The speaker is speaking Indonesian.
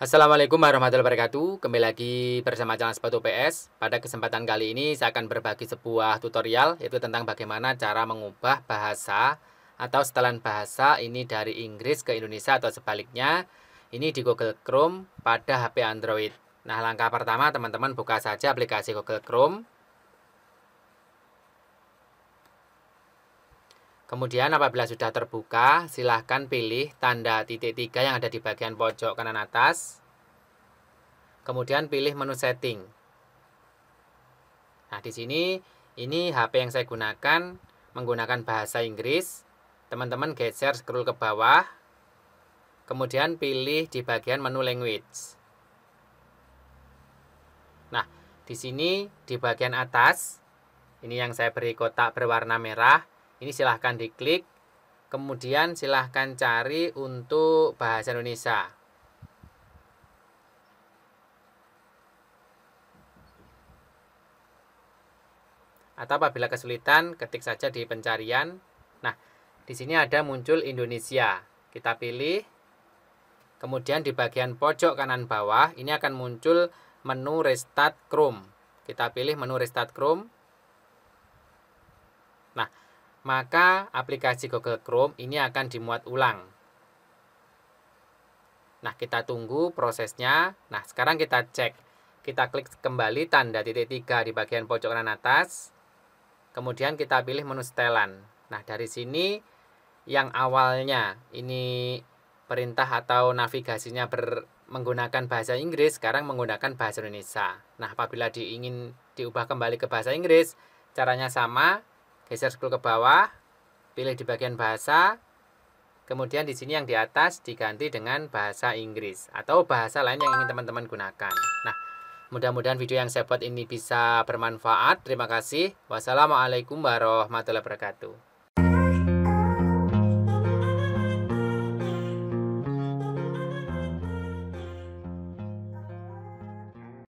Assalamualaikum warahmatullahi wabarakatuh Kembali lagi bersama channel Sepatu PS Pada kesempatan kali ini saya akan berbagi sebuah tutorial Yaitu tentang bagaimana cara mengubah bahasa Atau setelan bahasa ini dari Inggris ke Indonesia atau sebaliknya Ini di Google Chrome pada HP Android Nah langkah pertama teman-teman buka saja aplikasi Google Chrome Kemudian apabila sudah terbuka, silahkan pilih tanda titik tiga yang ada di bagian pojok kanan atas. Kemudian pilih menu setting. Nah, di sini ini HP yang saya gunakan menggunakan bahasa Inggris. Teman-teman geser scroll ke bawah. Kemudian pilih di bagian menu language. Nah, di sini di bagian atas ini yang saya beri kotak berwarna merah ini silahkan diklik. Kemudian silahkan cari untuk bahasa Indonesia. Atau apabila kesulitan, ketik saja di pencarian. Nah, di sini ada muncul Indonesia. Kita pilih. Kemudian di bagian pojok kanan bawah, ini akan muncul menu Restart Chrome. Kita pilih menu Restart Chrome. Nah, maka aplikasi Google Chrome ini akan dimuat ulang. Nah, kita tunggu prosesnya. Nah, sekarang kita cek. Kita klik kembali tanda titik tiga di bagian pojok kanan atas. Kemudian kita pilih menu setelan. Nah, dari sini yang awalnya ini perintah atau navigasinya ber, menggunakan bahasa Inggris, sekarang menggunakan bahasa Indonesia. Nah, apabila diingin diubah kembali ke bahasa Inggris, caranya sama, geser scroll ke bawah, pilih di bagian bahasa, kemudian di sini yang di atas diganti dengan bahasa Inggris atau bahasa lain yang ingin teman-teman gunakan. Nah, mudah-mudahan video yang saya buat ini bisa bermanfaat. Terima kasih. Wassalamualaikum warahmatullahi wabarakatuh.